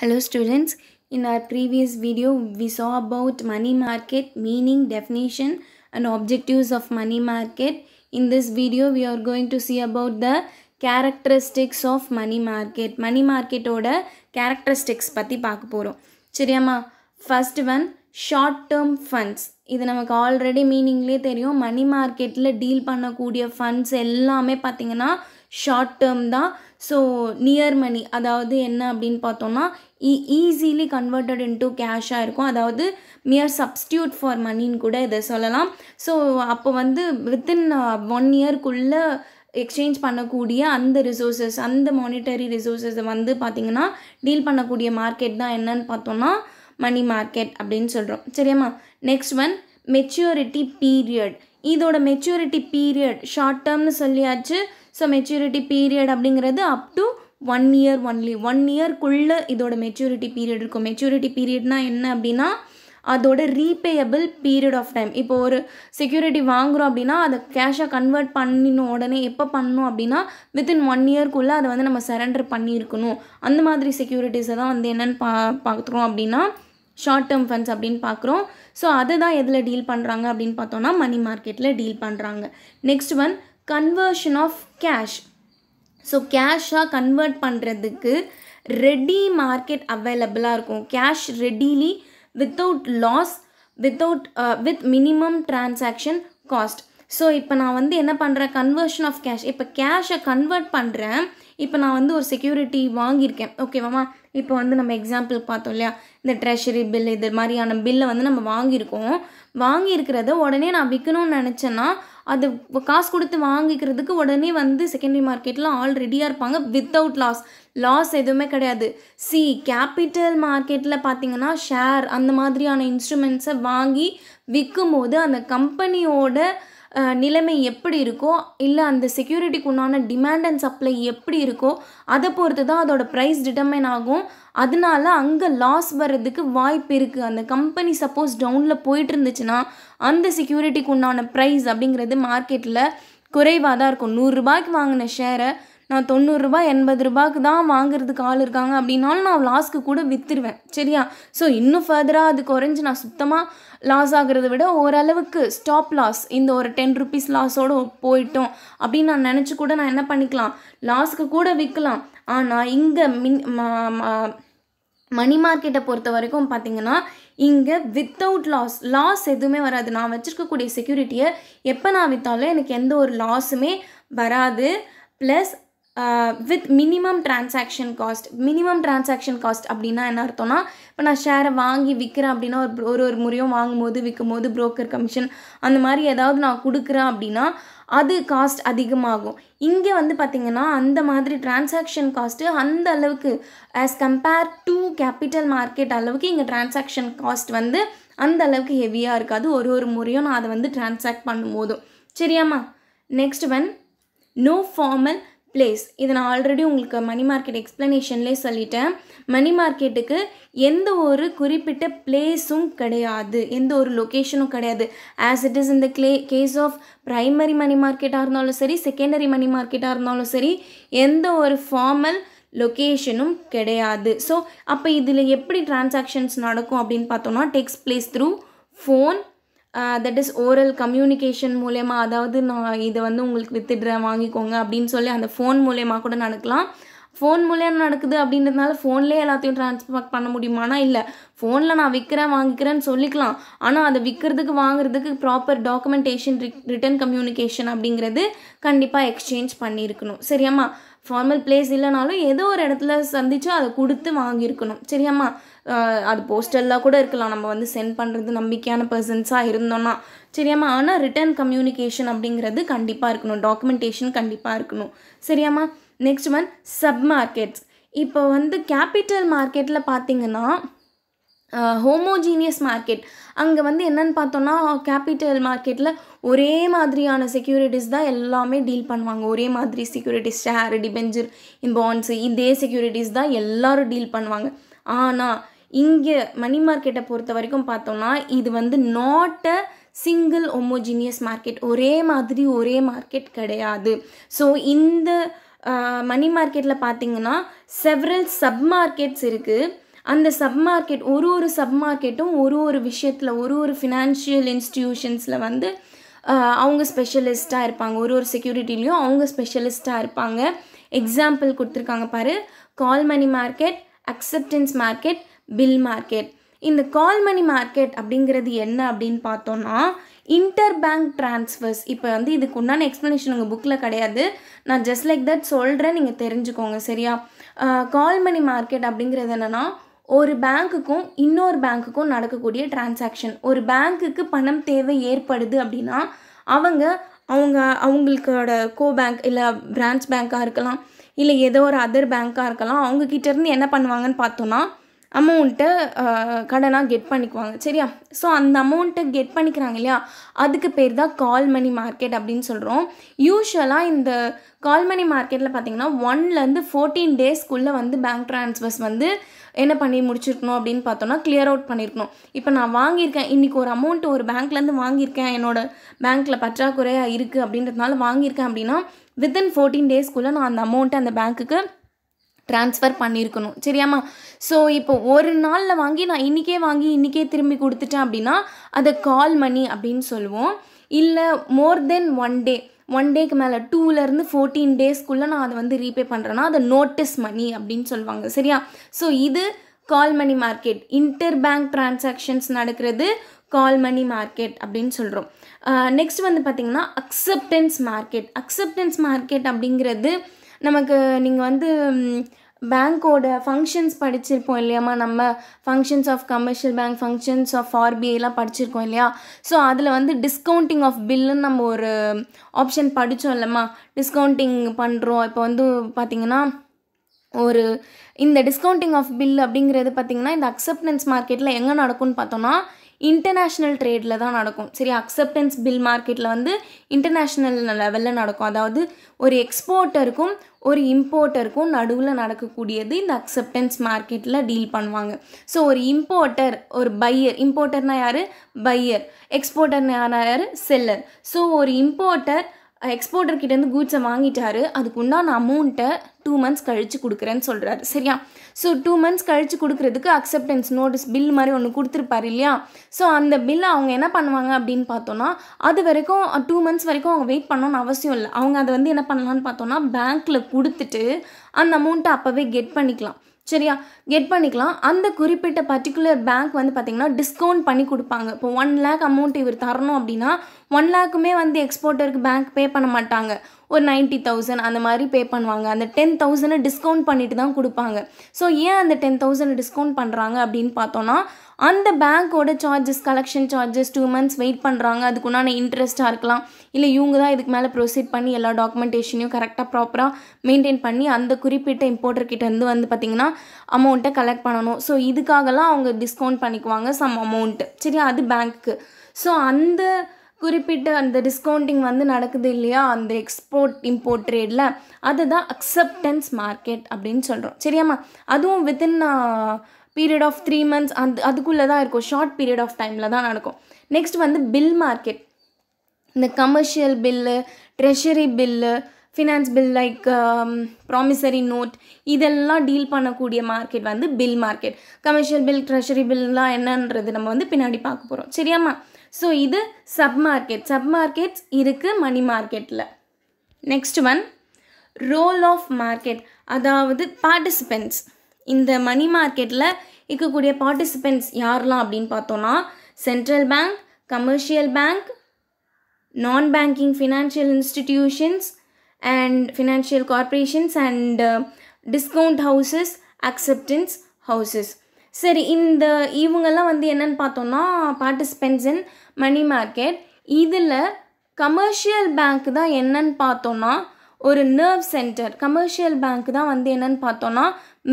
Hello students, in our previous video we saw about money market, meaning, definition and objectives of money market. In this video we are going to see about the characteristics of money market. Money market order characteristics பத்தி பார்க்க போகிறோம் சரியாமா first one short term funds இது நமக்கு already மீனிங்லேயே தெரியும் மணி மார்க்கெட்டில் deal பண்ணக்கூடிய funds எல்லாமே பார்த்திங்கன்னா short term தான் so near money அதாவது என்ன அப்படின் பாத்தும்னா ஈஸிலி கன்வெர்ட்டட் இன்டூ கேஷாக இருக்கும் அதாவது மியர் சப்ஸ்டியூட் ஃபார் மணின்னு கூட இதை சொல்லலாம் ஸோ அப்போ வந்து வித்தின் ஒன் இயர்க்குள்ளே எக்ஸ்சேஞ்ச் பண்ணக்கூடிய அந்த ரிசோர்ஸஸ் அந்த மானிட்டரி ரிசோர்ஸஸை வந்து பார்த்திங்கன்னா டீல் பண்ணக்கூடிய மார்க்கெட் தான் என்னன்னு பார்த்தோம்னா மணி மார்க்கெட் அப்படின்னு சொல்கிறோம் சரியாம்மா நெக்ஸ்ட் ஒன் மெச்சூரிட்டி பீரியட் இதோட மெச்சூரிட்டி பீரியட் ஷார்ட் டேர்ம்னு சொல்லியாச்சு ஸோ மெச்சூரிட்டி பீரியட் அப்படிங்கிறது up to one year only one இயர்க்குள்ளே இதோட மெச்சூரிட்டி பீரியட் இருக்கும் மெச்சூரிட்டி பீரியட்னா என்ன அப்படின்னா அதோட ரீபேயபிள் பீரியட் ஆஃப் டைம் இப்போ ஒரு செக்யூரிட்டி வாங்குகிறோம் அப்படின்னா அதை கேஷாக கன்வெர்ட் பண்ணினோம் உடனே எப்போ பண்ணணும் அப்படின்னா வித்தின் ஒன் இயர்க்குள்ளே அதை வந்து நம்ம சரண்டர் பண்ணியிருக்கணும் அந்த மாதிரி செக்யூரிட்டிஸை தான் வந்து என்னென்னு பா பார்க்குறோம் அப்படின்னா ஷார்ட் டேர்ம் ஃபண்ட்ஸ் அப்படின்னு பார்க்குறோம் ஸோ அதை தான் எதில் டீல் பண்ணுறாங்க அப்படின்னு பார்த்தோன்னா மணி மார்க்கெட்டில் டீல் பண்ணுறாங்க next one conversion of cash so கேஷாக கன்வெர்ட் பண்ணுறதுக்கு ரெடி மார்க்கெட் அவைலபிளாக இருக்கும் cash readily without loss without with minimum transaction cost so இப்போ நான் வந்து என்ன பண்ணுறேன் கன்வர்ஷன் ஆஃப் கேஷ் இப்போ கேஷை கன்வெர்ட் பண்ணுறேன் இப்போ நான் வந்து ஒரு செக்யூரிட்டி வாங்கியிருக்கேன் ஓகேவாமா இப்போ வந்து நம்ம எக்ஸாம்பிள் பார்த்தோம் இல்லையா இந்த ட்ரெஷரி பில் இது மாதிரியான பில்லை வந்து நம்ம வாங்கியிருக்கோம் வாங்கியிருக்கிறத உடனே நான் விற்கணும்னு நினச்சேன்னா அது காசு கொடுத்து வாங்கிக்கிறதுக்கு உடனே வந்து செகண்டரி மார்க்கெட்டில் ஆல் ரெடியாக இருப்பாங்க வித்தவுட் லாஸ் லாஸ் எதுவுமே கிடையாது சி கேபிட்டல் மார்க்கெட்டில் பார்த்தீங்கன்னா ஷேர் அந்த மாதிரியான இன்ஸ்ட்ருமெண்ட்ஸை வாங்கி விற்கும் போது அந்த கம்பெனியோட நிலைமை எப்படி இருக்கோ இல்லை அந்த செக்யூரிட்டிக்கு உண்டான டிமாண்ட் அண்ட் சப்ளை எப்படி இருக்கோ அதை பொறுத்து தான் அதோடய ப்ரைஸ் டிட்டர்மைன் ஆகும் அதனால அங்கே லாஸ் வர்றதுக்கு வாய்ப்பு இருக்குது அந்த கம்பெனி சப்போஸ் டவுனில் போயிட்டு இருந்துச்சுன்னா அந்த செக்யூரிட்டிக்கு உண்டான ப்ரைஸ் அப்படிங்கிறது மார்க்கெட்டில் குறைவாக தான் இருக்கும் நூறுரூபாய்க்கு வாங்கின ஷேரை நான் தொண்ணூறுரூபா எண்பது ரூபாய்க்கு தான் வாங்குறதுக்கு ஆள் இருக்காங்க அப்படின்னாலும் நான் லாஸ்க்கு கூட விற்றுருவேன் சரியா ஸோ இன்னும் ஃபர்தராக அது குறைஞ்சி நான் சுத்தமாக லாஸ் ஆகிறத விட ஓரளவுக்கு ஸ்டாப் லாஸ் இந்த ஒரு டென் ருபீஸ் லாஸோடு போயிட்டோம் அப்படின்னு நான் நினச்சி கூட நான் என்ன பண்ணிக்கலாம் லாஸ்க்கு கூட விற்கலாம் ஆனால் இங்கே மின் மணி மார்க்கெட்டை பொறுத்த வரைக்கும் பார்த்திங்கன்னா இங்கே வித்தவுட் லாஸ் லாஸ் எதுவுமே வராது நான் வச்சுருக்கக்கூடிய செக்யூரிட்டியை எப்போ நான் விற்றாலும் எனக்கு எந்த ஒரு லாஸுமே வராது plus with minimum transaction cost minimum transaction cost அப்படின்னா என்ன அர்த்தம்னா இப்போ நான் ஷேரை வாங்கி விற்கிறேன் அப்படின்னா ஒரு ஒரு ஒரு முறையும் வாங்கும்போது விற்கும் போது புரோக்கர் கமிஷன் அந்த மாதிரி ஏதாவது நான் கொடுக்குறேன் அப்படின்னா அது காஸ்ட் அதிகமாகும் இங்கே வந்து பார்த்திங்கன்னா அந்த மாதிரி டிரான்சாக்ஷன் காஸ்ட்டு அந்த அளவுக்கு as compare to capital market அளவுக்கு இங்கே டிரான்சாக்ஷன் காஸ்ட் வந்து அந்த அளவுக்கு ஹெவியாக இருக்காது ஒரு ஒரு முறையும் நான் அதை வந்து டிரான்சாக்ட் பண்ணும் போதும் சரியாம்மா next one no formal place இதை நான் ஆல்ரெடி உங்களுக்கு மணி மார்க்கெட் எக்ஸ்ப்ளனேஷன்லேயே சொல்லிட்டேன் மணி மார்க்கெட்டுக்கு எந்த ஒரு குறிப்பிட்ட பிளேஸும் கிடையாது எந்த ஒரு லொக்கேஷனும் கிடையாது ஆஸ் இட் இஸ் இந்த கிளே கேஸ் ஆஃப் ப்ரைமரி மணி மார்க்கெட்டாக இருந்தாலும் சரி செகண்டரி மணி மார்க்கெட்டாக இருந்தாலும் சரி எந்த ஒரு ஃபார்மல் லொக்கேஷனும் கிடையாது ஸோ அப்போ இதில் எப்படி டிரான்சாக்ஷன்ஸ் நடக்கும் அப்படின்னு பார்த்தோம்னா takes place through phone that is oral communication மூலயமா அதாவது நான் இதை வந்து உங்களுக்கு வித்துடுறேன் வாங்கிக்கோங்க அப்படின்னு சொல்லி அந்த ஃபோன் மூலயமா கூட நடக்கலாம் ஃபோன் மூலயம் நடக்குது அப்படின்றதுனால ஃபோன்லேயே எல்லாத்தையும் ட்ரான்ஸ்ஃபர் பண்ண முடியுமானா இல்லை ஃபோனில் நான் விற்கிறேன் வாங்கிக்கிறேன்னு சொல்லிக்கலாம் ஆனால் அதை விற்கிறதுக்கு வாங்குறதுக்கு ப்ராப்பர் டாக்குமெண்டேஷன் ரிட்டன் கம்யூனிகேஷன் அப்படிங்கிறது கண்டிப்பாக எக்ஸ்சேஞ்ச் பண்ணியிருக்கணும் சரியாம்மா ஃபார்மல் பிளேஸ் இல்லைனாலும் ஏதோ ஒரு இடத்துல சந்தித்தோ அதை கொடுத்து வாங்கியிருக்கணும் சரியாம்மா அது போஸ்டல்லாம் கூட இருக்கலாம் நம்ம வந்து சென்ட் பண்ணுறது நம்பிக்கையான பர்சன்ஸாக இருந்தோம்னா சரியாம்மா ஆனால் ரிட்டர்ன் கம்யூனிகேஷன் அப்படிங்கிறது கண்டிப்பாக இருக்கணும் டாக்குமெண்டேஷன் கண்டிப்பாக இருக்கணும் சரியாம்மா நெக்ஸ்ட் ஒன் சப் மார்க்கெட்ஸ் இப்போ வந்து கேபிட்டல் மார்க்கெட்டில் பார்த்தீங்கன்னா ஹோமோஜீனியஸ் மார்க்கெட் அங்கே வந்து என்னென்னு பார்த்தோன்னா கேபிட்டல் மார்க்கெட்டில் ஒரே மாதிரியான செக்யூரிட்டிஸ் தான் எல்லாமே டீல் பண்ணுவாங்க ஒரே மாதிரி செக்யூரிட்டிஸ் ஷேர் டிபெஞ்சர் பாண்ட்ஸு இதே செக்யூரிட்டிஸ் தான் எல்லோரும் டீல் பண்ணுவாங்க ஆனால் இங்கே மணி மார்க்கெட்டை பொறுத்த வரைக்கும் பார்த்தோம்னா இது வந்து not a single homogeneous market ஒரே மாதிரி ஒரே மார்க்கெட் கிடையாது ஸோ இந்த மணி மார்க்கெட்டில் பார்த்தீங்கன்னா செவரல் சப் மார்க்கெட்ஸ் இருக்குது அந்த சப் மார்க்கெட் ஒரு ஒரு சப் மார்க்கெட்டும் ஒரு ஒரு விஷயத்தில் ஒரு ஒரு ஃபினான்ஷியல் இன்ஸ்டிடியூஷன்ஸில் வந்து அவங்க ஸ்பெஷலிஸ்ட்டாக இருப்பாங்க ஒரு ஒரு செக்யூரிட்டிலையும் அவங்க ஸ்பெஷலிஸ்ட்டாக இருப்பாங்க எக்ஸாம்பிள் கொடுத்துருக்காங்க பாரு call money market acceptance market bill market இந்த கால் மணி மார்க்கெட் அப்படிங்கிறது என்ன அப்படின்னு பார்த்தோன்னா இன்டர் பேங்க் ட்ரான்ஸ்ஃபர்ஸ் இப்போ வந்து இதுக்கு உண்டான எக்ஸ்ப்ளனேஷன் உங்கள் புக்கில் கிடையாது நான் ஜஸ்ட் லைக் தட் சொல்கிறேன் நீங்கள் தெரிஞ்சுக்கோங்க சரியா கால் மணி மார்க்கெட் அப்படிங்கிறது என்னென்னா ஒரு பேங்க்குக்கும் இன்னொரு பேங்க்குக்கும் நடக்கக்கூடிய டிரான்சாக்ஷன் ஒரு பேங்க்குக்கு பணம் தேவை ஏற்படுது அப்படின்னா அவங்க அவங்க அவங்களுக்கோட கோ பேங்க் இல்லை பிரான்ச் பேங்க்காக இருக்கலாம் இல்லை ஏதோ ஒரு அதர் பேங்க்காக இருக்கலாம் அவங்கக்கிட்டேருந்து என்ன பண்ணுவாங்கன்னு பார்த்தோன்னா அமௌண்ட்டை கடனாக கெட் பண்ணிக்குவாங்க சரியா ஸோ அந்த அமௌண்ட்டை கெட் பண்ணிக்கிறாங்க இல்லையா அதுக்கு பேர் தான் கால் மணி மார்க்கெட் அப்படின்னு சொல்கிறோம் யூஸ்வலாக இந்த கால் மணி மார்க்கெட்டில் பார்த்தீங்கன்னா ஒன்லேருந்து ஃபோர்டீன் டேஸ்க்குள்ளே வந்து பேங்க் ட்ரான்ஸ்ஃபர்ஸ் வந்து என்ன பண்ணி முடிச்சிருக்கணும் அப்படின்னு பார்த்தோன்னா கிளியர் அவுட் பண்ணியிருக்கணும் இப்போ நான் வாங்கியிருக்கேன் இன்றைக்கி ஒரு அமௌண்ட் ஒரு பேங்க்லேருந்து வாங்கியிருக்கேன் என்னோடய பேங்க்கில் பற்றாக்குறையாக இருக்குது அப்படின்றதுனால வாங்கியிருக்கேன் அப்படின்னா வித்தின் ஃபோர்டீன் டேஸ்க்குள்ளே நான் அந்த அமௌண்ட்டை அந்த பேங்க்குக்கு ட்ரான்ஸ்ஃபர் பண்ணியிருக்கணும் சரியாம்மா ஸோ இப்போ ஒரு நாளில் வாங்கி நான் இன்றைக்கே வாங்கி இன்றைக்கே திரும்பி கொடுத்துட்டேன் அப்படின்னா அதை கால் மணி அப்படின்னு சொல்லுவோம் இல்லை மோர் தென் ஒன் டே ஒன் டேக்கு மேலே டூலேருந்து ஃபோர்டீன் டேஸ்க்குள்ளே நான் அதை வந்து ரீபே பண்ணுறேன்னா அதை நோட்டீஸ் மணி அப்படின்னு சொல்லுவாங்க சரியா ஸோ இது call money market interbank transactions நடக்கிறது கால் மணி மார்க்கெட் அப்படின்னு சொல்கிறோம் நெக்ஸ்ட் வந்து பார்த்திங்கன்னா அக்செப்டன்ஸ் மார்க்கெட் அக்செப்டன்ஸ் மார்க்கெட் அப்படிங்கிறது நமக்கு நீங்கள் வந்து பேங்க்கோட ஃபங்க்ஷன்ஸ் படிச்சிருப்போம் இல்லையாம்மா நம்ம functions of commercial bank functions of ஆர்பிஐலாம் படிச்சிருக்கோம் இல்லையா ஸோ அதில் வந்து டிஸ்கவுண்டிங் ஆஃப் பில்லுன்னு நம்ம ஒரு ஆப்ஷன் படித்தோம் இல்லைம்மா டிஸ்கவுண்டிங் பண்ணுறோம் இப்போ வந்து பார்த்திங்கன்னா ஒரு இந்த டிஸ்கவுண்டிங் ஆஃப் பில் அப்படிங்கிறது பார்த்திங்கன்னா இந்த அக்செப்டன்ஸ் மார்க்கெட்டில் எங்கே நடக்கும்னு பார்த்தோன்னா இன்டர்நேஷ்னல் ட்ரேடில் தான் நடக்கும் சரி அக்செப்டன்ஸ் பில் மார்க்கெட்டில் வந்து இன்டர்நேஷ்னல் லெவலில் நடக்கும் அதாவது ஒரு எக்ஸ்போர்ட்டருக்கும் ஒரு இம்போர்ட்டருக்கும் நடுவில் நடக்கக்கூடியது இந்த அக்செப்டன்ஸ் மார்க்கெட்டில் டீல் பண்ணுவாங்க ஸோ ஒரு இம்போர்ட்டர் ஒரு பையர் இம்போர்ட்டர்னால் யார் பையர் எக்ஸ்போர்ட்டர்னா யார் யார் செல்லர் ஸோ ஒரு இம்போர்ட்டர் எக்ஸ்போர்ட்டர்கிட்டேருந்து கூட்ஸை வாங்கிட்டாரு அதுக்கு உண்டான அமௌண்ட்டை டூ மந்த்ஸ் கழித்து கொடுக்குறேன்னு சொல்கிறாரு சரியா ஸோ டூ மந்த்ஸ் கழித்து கொடுக்குறதுக்கு அக்செப்டன்ஸ் நோட்டீஸ் பில் மாதிரி ஒன்று கொடுத்துருப்பாரு இல்லையா ஸோ அந்த பில்லை அவங்க என்ன பண்ணுவாங்க அப்படின்னு பார்த்தோன்னா அது வரைக்கும் டூ மந்த்ஸ் வரைக்கும் அவங்க வெயிட் பண்ணணும்னு அவசியம் இல்லை அவங்க அதை வந்து என்ன பண்ணலான்னு பார்த்தோன்னா பேங்க்கில் கொடுத்துட்டு அந்த அமௌண்ட்டை அப்போவே கெட் பண்ணிக்கலாம் சரியா கெட் பண்ணிக்கலாம் அந்த குறிப்பிட்ட பர்டிகுலர் பேங்க் வந்து பார்த்திங்கன்னா டிஸ்கவுண்ட் பண்ணி கொடுப்பாங்க இப்போ ஒன் லேக் அமௌண்ட் இவர் தரணும் அப்படின்னா ஒன் லேக்குமே வந்து எக்ஸ்போர்ட்டருக்கு பேங்க் பே பண்ண மாட்டாங்க ஒரு நைன்ட்டி தௌசண்ட் அந்த மாதிரி பே பண்ணுவாங்க அந்த டென் தௌசண்டை டிஸ்கவுண்ட் பண்ணிட்டு தான் கொடுப்பாங்க ஸோ ஏன் அந்த டென் தௌசண்ட் டிஸ்கவுண்ட் பண்ணுறாங்க அப்படின்னு பார்த்தோன்னா அந்த பேங்க்கோட charges collection charges two months wait பண்ணுறாங்க அதுக்குண்டான இன்ட்ரெஸ்ட்டாக இருக்கலாம் இல்லை இவங்க தான் இதுக்கு மேலே ப்ரொசீட் பண்ணி எல்லா டாக்குமெண்டேஷனையும் கரெக்டாக ப்ராப்பராக மெயின்டைன் பண்ணி அந்த குறிப்பிட்ட இம்போர்ட்டர்கிட்டேருந்து வந்து பார்த்திங்கன்னா அமௌண்ட்டை கலெக்ட் பண்ணணும் ஸோ இதுக்காகலாம் அவங்க டிஸ்கவுண்ட் பண்ணிக்குவாங்க சம் அமௌண்ட்டு சரியா அது பேங்க்கு ஸோ அந்த குறிப்பிட்ட அந்த டிஸ்கவுண்டிங் வந்து நடக்குது இல்லையா அந்த எக்ஸ்போர்ட் இம்போர்ட் ட்ரேடில் அதுதான் அக்செப்டன்ஸ் மார்க்கெட் அப்படின்னு சொல்கிறோம் சரியாம்மா அதுவும் within period of three months அந்த அதுக்குள்ளே தான் இருக்கும் ஷார்ட் பீரியட் ஆஃப் டைமில் தான் நடக்கும் நெக்ஸ்ட் வந்து பில் மார்க்கெட் இந்த commercial bill treasury bill finance bill like promissory note இதெல்லாம் டீல் பண்ணக்கூடிய மார்க்கெட் வந்து bill market commercial bill treasury பில்லாம் என்னன்றது நம்ம வந்து பின்னாடி பார்க்க போகிறோம் சரியாம்மா ஸோ இது சப் மார்க்கெட் சப் மார்க்கெட்ஸ் இருக்குது மணி மார்க்கெட்டில் next one role of market அதாவது பார்ட்டிசிபென்ட்ஸ் இந்த மணி மார்க்கெட்டில் இருக்கக்கூடிய பார்ட்டிசிபெண்ட்ஸ் யாரெலாம் அப்படின்னு பார்த்தோன்னா central bank commercial bank non banking financial institutions and financial corporations and discount houses acceptance houses சரி இந்த இவங்கெல்லாம் வந்து என்னென்னு பார்த்தோன்னா பார்ட்டிசிபென்ட்ஸ் இன் மணி மார்க்கெட் இதில் கமர்ஷியல் பேங்க் தான் என்னன்னு பார்த்தோன்னா ஒரு நர்வ் சென்டர் கமர்ஷியல் பேங்க் தான் வந்து என்னன்னு பார்த்தோன்னா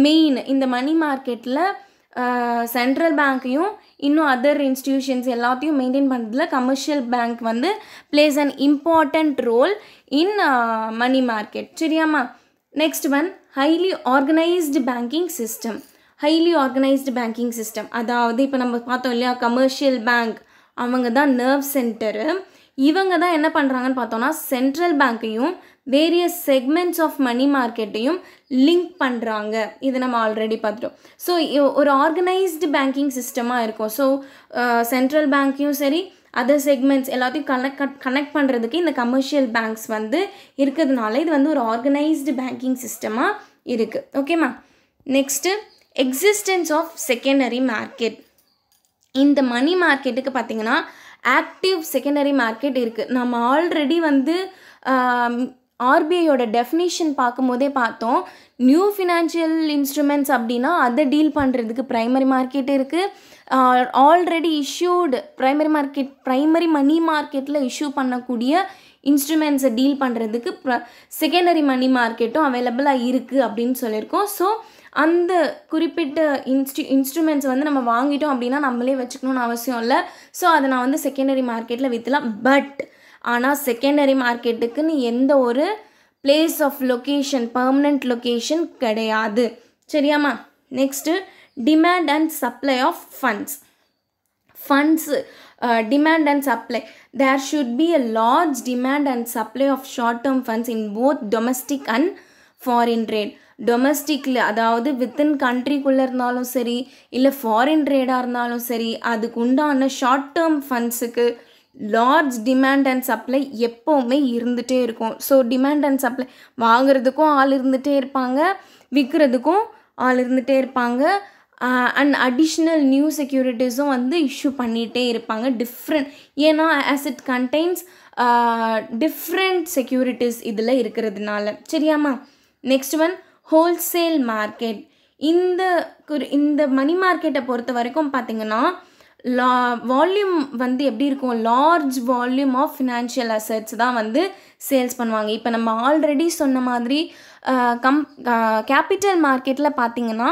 மெயின் இந்த மணி மார்க்கெட்டில் சென்ட்ரல் பேங்க்கையும் இன்னும் அதர் இன்ஸ்டிடியூஷன்ஸ் எல்லாத்தையும் மெயின்டைன் பண்ணுறதுல கமர்ஷியல் பேங்க் வந்து plays an important role in money market சரியாம்மா next one highly organised banking system highly organised banking system அதாவது இப்போ நம்ம பார்த்தோம் இல்லையா கமர்ஷியல் பேங்க் அவங்க தான் நர்வ் சென்டரு இவங்க தான் என்ன பண்ணுறாங்கன்னு பார்த்தோன்னா சென்ட்ரல் பேங்க்கையும் வேரியஸ் செக்மெண்ட்ஸ் ஆஃப் மணி மார்க்கெட்டையும் லிங்க் பண்ணுறாங்க இது நம்ம ஆல்ரெடி பார்த்துட்டோம் ஸோ ஒரு ஆர்கனைஸ்டு பேங்கிங் சிஸ்டமாக இருக்கும் ஸோ சென்ட்ரல் பேங்க்கையும் சரி அதர் செக்மெண்ட்ஸ் எல்லாத்தையும் கனெக்ட் கனெக்ட் பண்ணுறதுக்கு இந்த கமர்ஷியல் பேங்க்ஸ் வந்து இருக்கிறதுனால இது வந்து ஒரு ஆர்கனைஸ்டு பேங்கிங் சிஸ்டமாக இருக்குது ஓகேம்மா next existence of secondary market இந்த மணி மார்க்கெட்டுக்கு பார்த்திங்கன்னா ஆக்டிவ் செகண்டரி மார்க்கெட் இருக்குது நம்ம ஆல்ரெடி வந்து ஆர்பிஐயோட டெஃபினேஷன் பார்க்கும்போதே பார்த்தோம் நியூ ஃபினான்ஷியல் இன்ஸ்ட்ருமெண்ட்ஸ் அப்படின்னா அதை டீல் பண்ணுறதுக்கு ப்ரைமரி மார்க்கெட் இருக்குது already issued primary market primary money மார்க்கெட்டில் இஷ்யூ பண்ணக்கூடிய இன்ஸ்ட்ருமெண்ட்ஸை டீல் பண்ணுறதுக்கு ப்ர செகண்டரி மணி மார்க்கெட்டும் அவைலபிளாக இருக்குது அப்படின்னு சொல்லியிருக்கோம் ஸோ அந்த குறிப்பிட்ட இன்ஸ்ட் இன்ஸ்ட்ருமெண்ட்ஸ் வந்து நம்ம வாங்கிட்டோம் அப்படின்னா நம்மளே வச்சுக்கணும்னு அவசியம் இல்லை ஸோ அதை நான் வந்து செகண்டரி மார்க்கெட்டில் விற்றுலாம் பட் ஆனால் செகண்டரி மார்க்கெட்டுக்குன்னு எந்த ஒரு place of location permanent location கிடையாது சரியாம்மா next demand and supply of funds funds demand and supply there should be a large demand and supply of short term funds in both domestic and foreign trade டொமஸ்டிக்கில் அதாவது within கண்ட்ரிக்குள்ளே இருந்தாலும் சரி இல்லை foreign ட்ரேடாக இருந்தாலும் சரி அதுக்கு உண்டான ஷார்ட் டேர்ம் ஃபண்ட்ஸுக்கு லார்ஜ் டிமாண்ட் அண்ட் சப்ளை எப்போவுமே இருந்துகிட்டே இருக்கும் ஸோ டிமாண்ட் அண்ட் சப்ளை வாங்கிறதுக்கும் ஆள் இருந்துகிட்டே இருப்பாங்க விற்கிறதுக்கும் ஆள் இருந்துகிட்டே இருப்பாங்க அண்ட் அடிஷ்னல் நியூ செக்யூரிட்டிஸும் வந்து இஷ்யூ பண்ணிகிட்டே இருப்பாங்க டிஃப்ரெண்ட் ஏன்னா as it contains different securities இதில் இருக்கிறதுனால சரியாம்மா நெக்ஸ்ட் ஒன் ஹோல்சேல் மார்க்கெட் இந்த இந்த மணி மார்க்கெட்டை பொறுத்த வரைக்கும் பார்த்திங்கன்னா லா வால்யூம் வந்து எப்படி இருக்கும் large volume of financial assets தான் வந்து சேல்ஸ் பண்ணுவாங்க இப்போ நம்ம ஆல்ரெடி சொன்ன மாதிரி கம் கேபிட்டல் மார்க்கெட்டில் பார்த்திங்கன்னா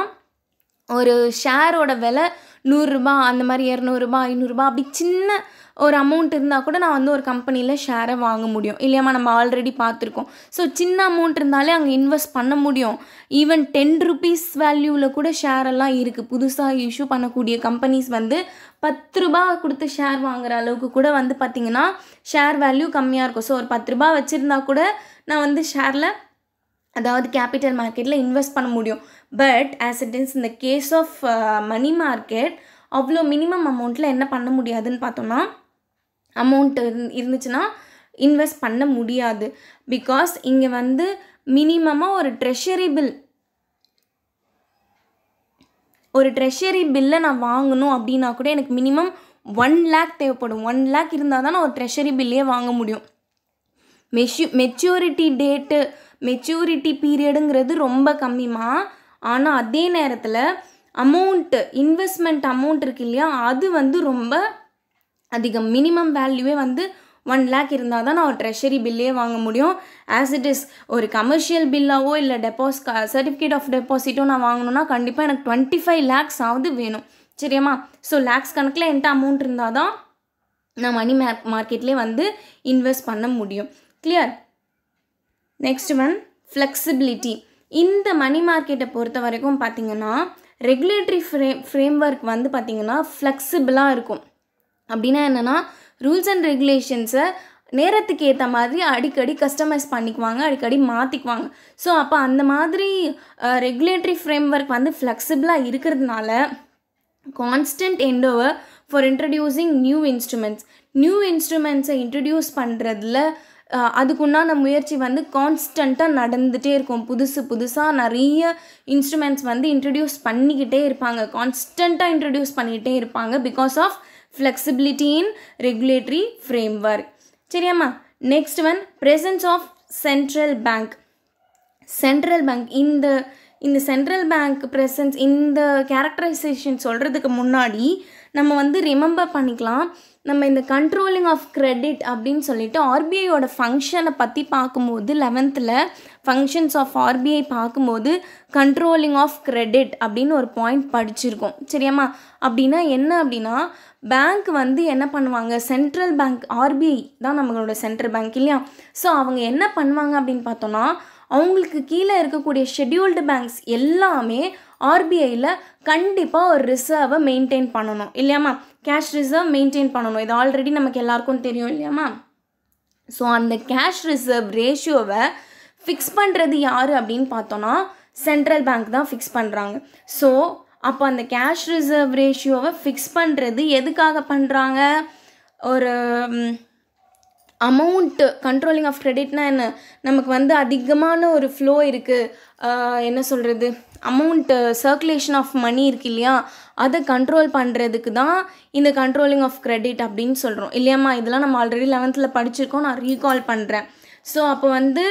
ஒரு ஷேரோட விலை நூறுரூபா அந்த மாதிரி இரநூறுபா ஐநூறுரூபா அப்படி சின்ன ஒரு அமௌண்ட் இருந்தால் கூட நான் வந்து ஒரு கம்பெனியில் ஷேரை வாங்க முடியும் இல்லையாம்மா நம்ம ஆல்ரெடி பார்த்துருக்கோம் ஸோ சின்ன அமௌண்ட் இருந்தாலே அங்கே இன்வெஸ்ட் பண்ண முடியும் ஈவன் டென் ருபீஸ் வேல்யூவில் கூட ஷேர் எல்லாம் இருக்குது புதுசாக இஷ்யூ பண்ணக்கூடிய கம்பெனிஸ் வந்து பத்து ரூபா கொடுத்து ஷேர் வாங்குற அளவுக்கு கூட வந்து பார்த்திங்கன்னா ஷேர் வேல்யூ கம்மியாக இருக்கும் ஸோ ஒரு பத்து ரூபா வச்சுருந்தா கூட நான் வந்து ஷேரில் அதாவது கேபிட்டல் மார்க்கெட்டில் இன்வெஸ்ட் பண்ண முடியும் பட் ஆஸ் இட் இஸ் இந்த கேஸ் ஆஃப் மணி மார்க்கெட் அவ்வளோ மினிமம் அமௌண்ட்டில் என்ன பண்ண முடியாதுன்னு பார்த்தோம்னா அமௌண்ட் இருந்துச்சுன்னா இன்வெஸ்ட் பண்ண முடியாது பிகாஸ் இங்கே வந்து மினிமமாக ஒரு ட்ரெஷரி பில் ஒரு ட்ரெஷரி பில்லை நான் வாங்கணும் அப்படின்னா கூட எனக்கு மினிமம் ஒன் லேக் தேவைப்படும் ஒன் லேக் இருந்தால் தான் நான் ஒரு ட்ரெஷரி பில்லையே வாங்க முடியும் மெஷ்யூ மெச்சூரிட்டி டேட்டு மெச்சூரிட்டி பீரியடுங்கிறது ரொம்ப கம்மிமா ஆனால் அதே நேரத்தில் அமௌண்ட்டு இன்வெஸ்ட்மெண்ட் அமௌண்ட் இருக்கு இல்லையா அது வந்து ரொம்ப அதிகம் மினிமம் வேல்யூவே வந்து ஒன் லேக் இருந்தால் தான் நான் ஒரு ட்ரெஷரி பில்லே வாங்க முடியும் ஆஸ் இட் இஸ் ஒரு கமர்ஷியல் பில்லாவோ இல்லை டெபாஸ் சர்டிஃபிகேட் ஆஃப் டெபாசிட்டோ நான் வாங்கணும்னா கண்டிப்பாக எனக்கு டுவெண்ட்டி ஃபைவ் லேக்ஸ் ஆகுது வேணும் சரியாம்மா ஸோ லேக்ஸ் கணக்கில் என்கிட்ட அமௌண்ட் இருந்தால் தான் நான் மணி மே மார்க்கெட்லேயே வந்து இன்வெஸ்ட் பண்ண முடியும் கிளியர் நெக்ஸ்ட் ஒன் ஃப்ளெக்சிபிலிட்டி இந்த மணி மார்க்கெட்டை பொறுத்த வரைக்கும் பார்த்திங்கன்னா ரெகுலேட்ரி ஃப்ரே ஃப்ரேம் ஒர்க் வந்து பார்த்திங்கன்னா ஃப்ளெக்சிபிளாக இருக்கும் அப்படின்னா என்னென்னா ரூல்ஸ் அண்ட் ரெகுலேஷன்ஸை நேரத்துக்கு ஏற்ற மாதிரி அடிக்கடி கஸ்டமைஸ் பண்ணிக்குவாங்க அடிக்கடி மாற்றிக்குவாங்க ஸோ அப்போ அந்த மாதிரி ரெகுலேட்டரி ஃப்ரேம் ஒர்க் வந்து ஃப்ளெக்சிபிளாக இருக்கிறதுனால constant endeavour for introducing new instruments new இன்ஸ்ட்ருமெண்ட்ஸை இன்ட்ரடியூஸ் பண்ணுறதுல அதுக்குண்டான முயற்சி வந்து கான்ஸ்டண்ட்டாக நடந்துகிட்டே இருக்கும் புதுசு புதுசாக நிறைய இன்ஸ்ட்ருமெண்ட்ஸ் வந்து இன்ட்ரடியூஸ் பண்ணிக்கிட்டே இருப்பாங்க கான்ஸ்டண்ட்டாக இன்ட்ரடியூஸ் பண்ணிக்கிட்டே இருப்பாங்க because of flexibility in regulatory framework சரியாம்மா next one presence of central bank central bank இந்த இந்த சென்ட்ரல் பேங்க் ப்ரெசன்ஸ் இந்த கேரக்டரைசேஷன் சொல்கிறதுக்கு முன்னாடி நம்ம வந்து ரிமெம்பர் பண்ணிக்கலாம் நம்ம இந்த கண்ட்ரோலிங் ஆஃப் கிரெடிட் அப்படின்னு சொல்லிட்டு ஆர்பிஐயோட ஃபங்க்ஷனை பற்றி பார்க்கும்போது லெவன்த்தில் ஃபங்க்ஷன்ஸ் ஆஃப் ஆர்பிஐ பார்க்கும்போது கண்ட்ரோலிங் ஆஃப் கிரெடிட் அப்படின்னு ஒரு பாயிண்ட் படிச்சிருக்கோம் சரியாம்மா அப்படின்னா என்ன அப்படின்னா பேங்க் வந்து என்ன பண்ணுவாங்க சென்ட்ரல் பேங்க் ஆர்பிஐ தான் நம்மளோட சென்ட்ரல் பேங்க் இல்லையா ஸோ அவங்க என்ன பண்ணுவாங்க அப்படின்னு பார்த்தோன்னா அவங்களுக்கு கீழே இருக்கக்கூடிய ஷெட்யூல்டு பேங்க்ஸ் எல்லாமே ஆர்பிஐயில் கண்டிப்பாக ஒரு ரிசர்வை மெயின்டைன் பண்ணணும் இல்லையாம்மா கேஷ் ரிசர்வ் மெயின்டைன் பண்ணணும் இது ஆல்ரெடி நமக்கு எல்லாருக்கும் தெரியும் இல்லையாம்மா ஸோ அந்த கேஷ் ரிசர்வ் ரேஷியோவை ஃபிக்ஸ் பண்ணுறது யார் அப்படின்னு பார்த்தோன்னா சென்ட்ரல் பேங்க் தான் ஃபிக்ஸ் பண்ணுறாங்க ஸோ அப்போ அந்த கேஷ் ரிசர்வ் ரேஷியோவை ஃபிக்ஸ் பண்ணுறது எதுக்காக பண்ணுறாங்க ஒரு அமௌண்ட்டு கண்ட்ரோலிங் ஆஃப் க்ரெடிட்னா என்ன நமக்கு வந்து அதிகமான ஒரு ஃப்ளோ இருக்குது என்ன சொல்கிறது அமௌண்ட்டு சர்க்குலேஷன் ஆஃப் மணி இருக்கு இல்லையா அதை கண்ட்ரோல் பண்ணுறதுக்கு தான் இந்த கண்ட்ரோலிங் ஆஃப் க்ரெடிட் அப்படின்னு சொல்கிறோம் இல்லையாம்மா இதெல்லாம் நம்ம ஆல்ரெடி லெவன்த்தில் படிச்சிருக்கோம் நான் ரீகால் பண்ணுறேன் ஸோ அப்போ வந்து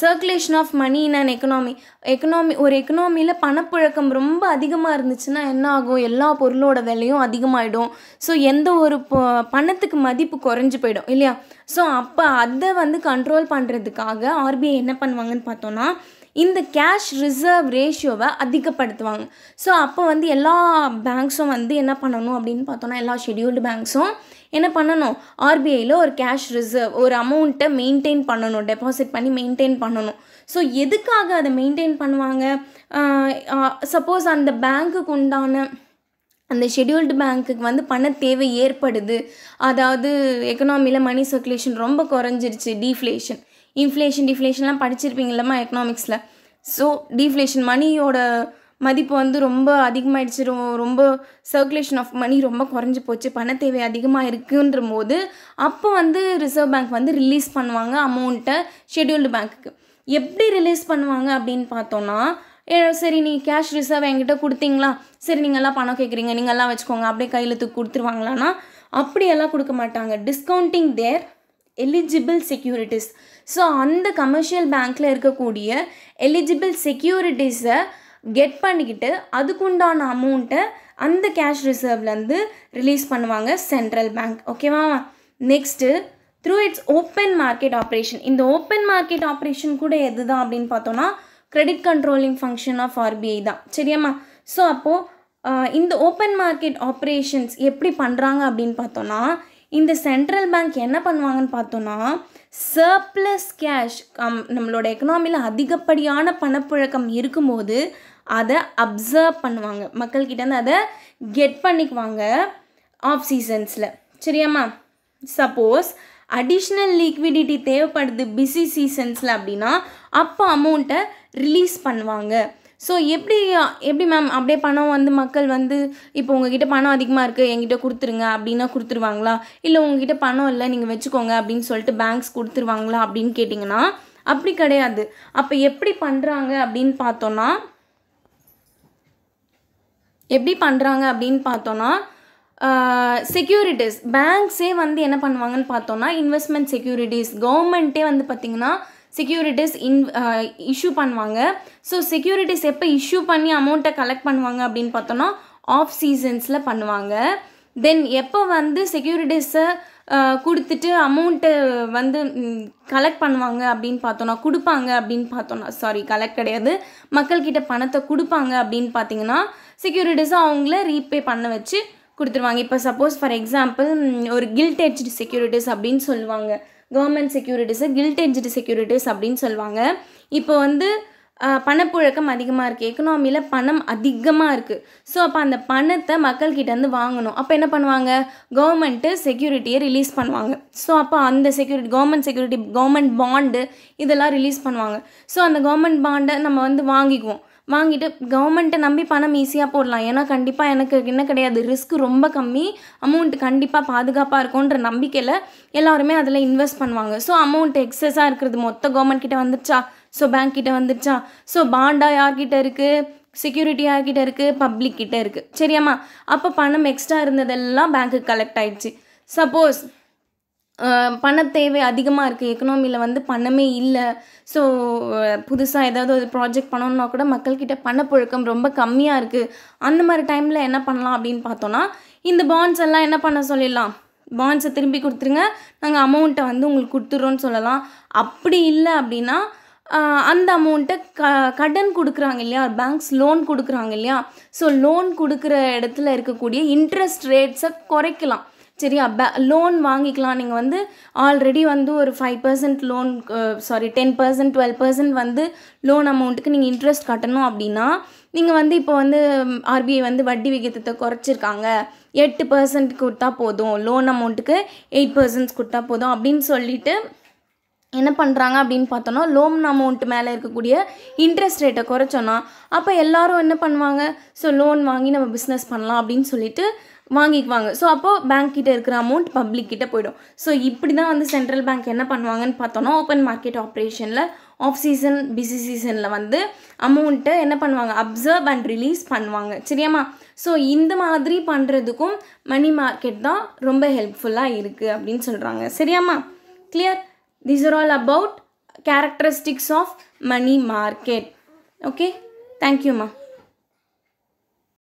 circulation of money in and economy economy ஒரு எக்கனாமியில் பணப்புழக்கம் ரொம்ப அதிகமாக இருந்துச்சுன்னா என்ன ஆகும் எல்லா பொருளோட விலையும் அதிகமாகிடும் ஸோ எந்த ஒரு பணத்துக்கு மதிப்பு குறைஞ்சி போயிடும் இல்லையா ஸோ அப்போ அதை வந்து கண்ட்ரோல் பண்ணுறதுக்காக ஆர்பிஐ என்ன பண்ணுவாங்கன்னு பார்த்தோன்னா இந்த கேஷ் ரிசர்வ் ரேஷியோவை அதிகப்படுத்துவாங்க ஸோ அப்போ வந்து எல்லா பேங்க்ஸும் வந்து என்ன பண்ணணும் அப்படின்னு பார்த்தோன்னா எல்லா ஷெடியூல்டு பேங்க்ஸும் என்ன பண்ணணும் ஆர்பிஐயில் ஒரு கேஷ் ரிசர்வ் ஒரு அமௌண்ட்டை மெயின்டைன் பண்ணணும் டெபாசிட் பண்ணி மெயின்டைன் பண்ணணும் ஸோ எதுக்காக அதை மெயின்டைன் பண்ணுவாங்க சப்போஸ் அந்த பேங்க்குக்கு உண்டான அந்த ஷெடியூல்டு பேங்க்குக்கு வந்து பண தேவை ஏற்படுது அதாவது எக்கனாமியில் மணி சர்க்குலேஷன் ரொம்ப குறைஞ்சிருச்சு டீஃப்ளேஷன் இன்ஃப்ளேஷன் டிஃப்ளேஷன்லாம் படிச்சிருப்பீங்களம்மா எக்கனாமிக்ஸில் ஸோ டிஃப்ளேஷன் மணியோட மதிப்பு வந்து ரொம்ப அதிகமாகிடுச்சு ரொம்ப சர்க்குலேஷன் ஆஃப் மணி ரொம்ப குறைஞ்சி போச்சு பண தேவை அதிகமாக இருக்குன்ற போது அப்போ வந்து ரிசர்வ் பேங்க் வந்து ரிலீஸ் பண்ணுவாங்க அமௌண்ட்டை ஷெடியூல்டு பேங்க்குக்கு எப்படி ரிலீஸ் பண்ணுவாங்க அப்படின்னு பார்த்தோன்னா சரி நீ கேஷ் ரிசர்வ் என்கிட்ட கொடுத்தீங்களா சரி நீங்கள்லாம் பணம் கேட்குறீங்க நீங்கள்லாம் வச்சுக்கோங்க அப்படியே கையில் தூக்கி கொடுத்துருவாங்களான்னா அப்படியெல்லாம் கொடுக்க மாட்டாங்க discounting there eligible securities so அந்த கமர்ஷியல் பேங்க்கில் இருக்கக்கூடிய எலிஜிபிள் செக்யூரிட்டிஸை கெட் பண்ணிக்கிட்டு அதுக்குண்டான அமௌண்ட்டை அந்த கேஷ் ரிசர்வ்லேருந்து ரிலீஸ் பண்ணுவாங்க சென்ட்ரல் பேங்க் ஓகேவா next through its open market operation இந்த ஓப்பன் மார்க்கெட் ஆப்ரேஷன் கூட எது தான் அப்படின்னு பார்த்தோன்னா credit controlling function of RBI தான் சரியாம்மா ஸோ அப்போது இந்த ஓப்பன் மார்க்கெட் ஆப்ரேஷன்ஸ் எப்படி பண்ணுறாங்க அப்படின்னு பார்த்தோன்னா இந்த சென்ட்ரல் பேங்க் என்ன பண்ணுவாங்கன்னு பார்த்தோன்னா சர்ப்ளஸ் கேஷ் கம் நம்மளோட எக்கனாமியில் அதிகப்படியான பணப்புழக்கம் இருக்கும்போது அதை அப்சர்வ் பண்ணுவாங்க மக்கள்கிட்டேருந்து அதை கெட் பண்ணிக்குவாங்க ஆஃப் சீசன்ஸில் சரியாம்மா சப்போஸ் அடிஷ்னல் லிக்விடிட்டி தேவைப்படுது பிஸி சீசன்ஸில் அப்படின்னா அப்போ அமௌண்ட்டை ரிலீஸ் பண்ணுவாங்க ஸோ எப்படி எப்படி மேம் அப்படியே பணம் வந்து மக்கள் வந்து இப்போ உங்ககிட்ட பணம் அதிகமாக இருக்குது என்கிட்ட கொடுத்துருங்க அப்படின்னா கொடுத்துருவாங்களா இல்லை உங்ககிட்ட பணம் இல்லை நீங்கள் வச்சுக்கோங்க அப்படின்னு சொல்லிட்டு பேங்க்ஸ் கொடுத்துருவாங்களா அப்படின்னு கேட்டிங்கன்னா அப்படி கிடையாது அப்போ எப்படி பண்ணுறாங்க அப்படின்னு பார்த்தோன்னா எப்படி பண்ணுறாங்க அப்படின்னு பார்த்தோன்னா செக்யூரிட்டிஸ் பேங்க்ஸே வந்து என்ன பண்ணுவாங்கன்னு பார்த்தோன்னா இன்வெஸ்ட்மெண்ட் செக்யூரிட்டிஸ் கவர்மெண்ட்டே வந்து பார்த்திங்கன்னா செக்யூரிட்டிஸ் இன் இஷ்யூ பண்ணுவாங்க ஸோ செக்யூரிட்டிஸ் எப்போ இஷ்யூ பண்ணி அமௌண்ட்டை கலெக்ட் பண்ணுவாங்க அப்படின்னு பார்த்தோன்னா ஆஃப் சீசன்ஸில் பண்ணுவாங்க தென் எப்போ வந்து செக்யூரிட்டிஸை uh, கொடுத்துட்டு அமௌண்ட்டு வந்து கலெக்ட் பண்ணுவாங்க அப்படின்னு பார்த்தோன்னா கொடுப்பாங்க அப்படின்னு பார்த்தோன்னா சாரி கலெக்ட் கிடையாது மக்கள்கிட்ட பணத்தை கொடுப்பாங்க அப்படின்னு பார்த்தீங்கன்னா செக்யூரிட்டிஸை அவங்கள ரீபே பண்ண வச்சு கொடுத்துருவாங்க இப்போ சப்போஸ் ஃபார் எக்ஸாம்பிள் ஒரு கில்ட் ஏஜ் செக்யூரிட்டிஸ் அப்படின்னு சொல்லுவாங்க government securities gilt edged securities அப்படின்னு சொல்லுவாங்க இப்போ வந்து பணப்புழக்கம் அதிகமாக இருக்குது எக்கனாமியில் பணம் அதிகமாக இருக்குது ஸோ அப்போ அந்த பணத்தை மக்கள்கிட்டேருந்து வாங்கணும் அப்போ என்ன பண்ணுவாங்க கவர்மெண்ட்டு செக்யூரிட்டியை ரிலீஸ் பண்ணுவாங்க ஸோ அப்போ அந்த security government security government bond இதெல்லாம் ரிலீஸ் பண்ணுவாங்க ஸோ அந்த கவர்மெண்ட் பாண்டை நம்ம வந்து வாங்கிக்குவோம் வாங்கிட்டு கவர்மெண்ட்டை நம்பி பணம் ஈஸியாக போடலாம் ஏன்னா கண்டிப்பாக எனக்கு என்ன கிடையாது ரிஸ்க் ரொம்ப கம்மி அமௌண்ட் கண்டிப்பாக பாதுகாப்பாக இருக்கும்ன்ற நம்பிக்கையில் எல்லாருமே அதில் இன்வெஸ்ட் பண்ணுவாங்க ஸோ அமௌண்ட் எக்ஸஸாக இருக்கிறது மொத்த கவர்மெண்ட் கிட்டே வந்துருச்சா ஸோ பேங்க் கிட்டே வந்துருச்சா ஸோ பாண்டா யார்கிட்ட இருக்குது செக்யூரிட்டி யார்கிட்ட இருக்குது பப்ளிக் கிட்டே இருக்குது சரியாம்மா அப்போ பணம் எக்ஸ்ட்ரா இருந்ததெல்லாம் பேங்க்குக்கு கலெக்ட் ஆகிடுச்சு சப்போஸ் பண தேவை அதிகமாக இருக்குது எக்கனாமியில் வந்து பணமே இல்லை ஸோ புதுசாக ஏதாவது ஒரு ப்ராஜெக்ட் பண்ணணுன்னா கூட மக்கள்கிட்ட பணப்புழக்கம் ரொம்ப கம்மியாக இருக்குது அந்த மாதிரி டைமில் என்ன பண்ணலாம் அப்படின்னு பார்த்தோன்னா இந்த பாண்ட்ஸ் எல்லாம் என்ன பண்ண சொல்லிடலாம் பாண்ட்ஸை திரும்பி கொடுத்துருங்க நாங்கள் அமௌண்ட்டை வந்து உங்களுக்கு கொடுத்துட்றோன்னு சொல்லலாம் அப்படி இல்லை அப்படின்னா அந்த அமௌண்ட்டை க கடன் கொடுக்குறாங்க இல்லையா பேங்க்ஸ் லோன் கொடுக்குறாங்க இல்லையா ஸோ லோன் கொடுக்குற இடத்துல இருக்கக்கூடிய இன்ட்ரெஸ்ட் ரேட்ஸை குறைக்கலாம் சரியா பே லோன் வாங்கிக்கலாம் நீங்கள் வந்து ஆல்ரெடி வந்து ஒரு five percent loan sorry ten percent twelve percent வந்து லோன் அமௌண்ட்டுக்கு நீங்கள் இன்ட்ரெஸ்ட் கட்டணும் அப்படின்னா நீங்கள் வந்து இப்போ வந்து ஆர்பிஐ வந்து வட்டி விகிதத்தை குறைச்சிருக்காங்க எட்டு பர்சன்ட் கொடுத்தா போதும் லோன் அமௌண்ட்டுக்கு எயிட் பர்சன்ட்ஸ் கொடுத்தா போதும் அப்படின்னு சொல்லிட்டு என்ன பண்ணுறாங்க அப்படின்னு பார்த்தோன்னா லோன் அமௌண்ட் மேலே இருக்கக்கூடிய இன்ட்ரெஸ்ட் ரேட்டை குறைச்சோன்னா அப்போ எல்லோரும் என்ன பண்ணுவாங்க ஸோ லோன் வாங்கி நம்ம பிஸ்னஸ் பண்ணலாம் அப்படின்னு சொல்லிட்டு வாங்கிக்குவாங்க ஸோ அப்போது பேங்க் கிட்ட இருக்கிற அமௌண்ட் பப்ளிக் கிட்டே போயிடும் ஸோ இப்படி தான் வந்து சென்ட்ரல் பேங்க் என்ன பண்ணுவாங்கன்னு பார்த்தோன்னா ஓப்பன் மார்க்கெட் ஆப்ரேஷனில் ஆஃப் சீசன் பிஸி சீசனில் வந்து அமௌண்ட்டை என்ன பண்ணுவாங்க அப்சர்வ் அண்ட் ரிலீஸ் பண்ணுவாங்க சரியாம்மா ஸோ இந்த மாதிரி பண்ணுறதுக்கும் மணி மார்க்கெட் தான் ரொம்ப ஹெல்ப்ஃபுல்லாக இருக்குது அப்படின்னு சொல்கிறாங்க சரியாம்மா clear these are all about characteristics of money market okay தேங்க்யூம்மா